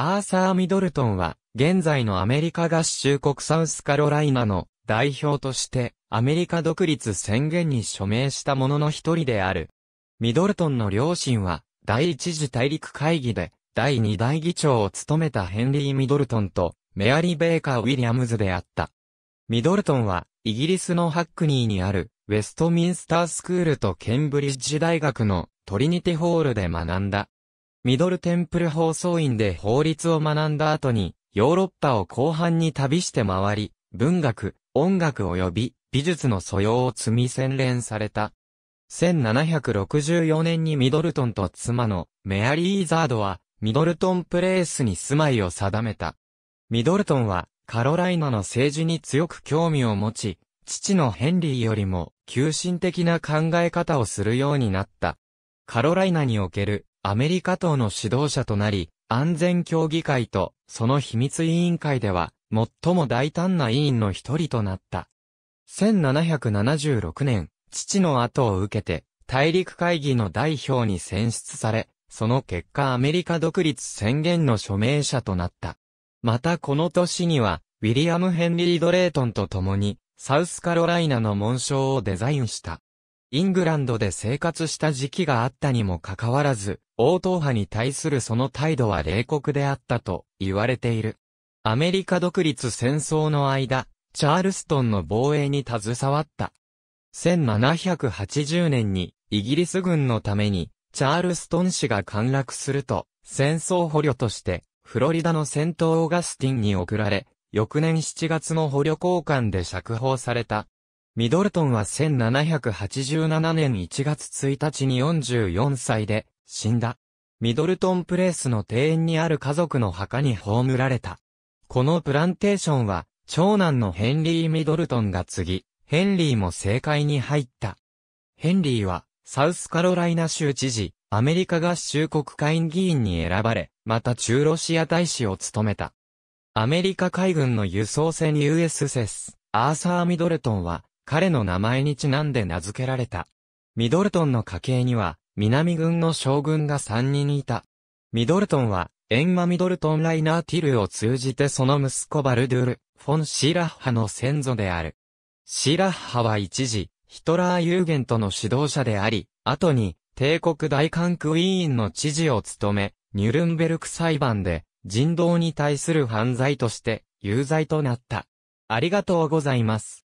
アーサー・ミドルトンは、現在のアメリカ合衆国サウスカロライナの代表として、アメリカ独立宣言に署名した者の一人である。ミドルトンの両親は、第一次大陸会議で、第二代議長を務めたヘンリー・ミドルトンと、メアリー・ベーカー・ウィリアムズであった。ミドルトンは、イギリスのハックニーにある、ウェストミンスタースクールとケンブリッジ大学のトリニティホールで学んだ。ミドルテンプル放送院で法律を学んだ後に、ヨーロッパを後半に旅して回り、文学、音楽及び美術の素養を積み洗練された。1764年にミドルトンと妻のメアリー・ザードはミドルトンプレースに住まいを定めた。ミドルトンはカロライナの政治に強く興味を持ち、父のヘンリーよりも急進的な考え方をするようになった。カロライナにおけるアメリカ党の指導者となり、安全協議会とその秘密委員会では、最も大胆な委員の一人となった。1776年、父の後を受けて、大陸会議の代表に選出され、その結果アメリカ独立宣言の署名者となった。またこの年には、ウィリアム・ヘンリー・ドレートンと共に、サウスカロライナの紋章をデザインした。イングランドで生活した時期があったにもかかわらず、王答派に対するその態度は冷酷であったと言われている。アメリカ独立戦争の間、チャールストンの防衛に携わった。1780年にイギリス軍のためにチャールストン氏が陥落すると戦争捕虜としてフロリダの戦闘オーガスティンに送られ翌年7月の捕虜交換で釈放されたミドルトンは1787年1月1日に44歳で死んだ。ミドルトンプレースの庭園にある家族の墓に葬られた。このプランテーションは長男のヘンリー・ミドルトンが継ぎ、ヘンリーも政界に入った。ヘンリーはサウスカロライナ州知事、アメリカ合衆国会議員に選ばれ、また中ロシア大使を務めた。アメリカ海軍の輸送船 USS アーサー・ミドルトンは彼の名前にちなんで名付けられた。ミドルトンの家系には、南軍の将軍が3人いた。ミドルトンは、エンマ・ミドルトン・ライナー・ティルを通じてその息子バルドゥル、フォン・シーラッハの先祖である。シーラッハは一時、ヒトラー・ユーゲントの指導者であり、後に、帝国大韓区委員の知事を務め、ニュルンベルク裁判で、人道に対する犯罪として、有罪となった。ありがとうございます。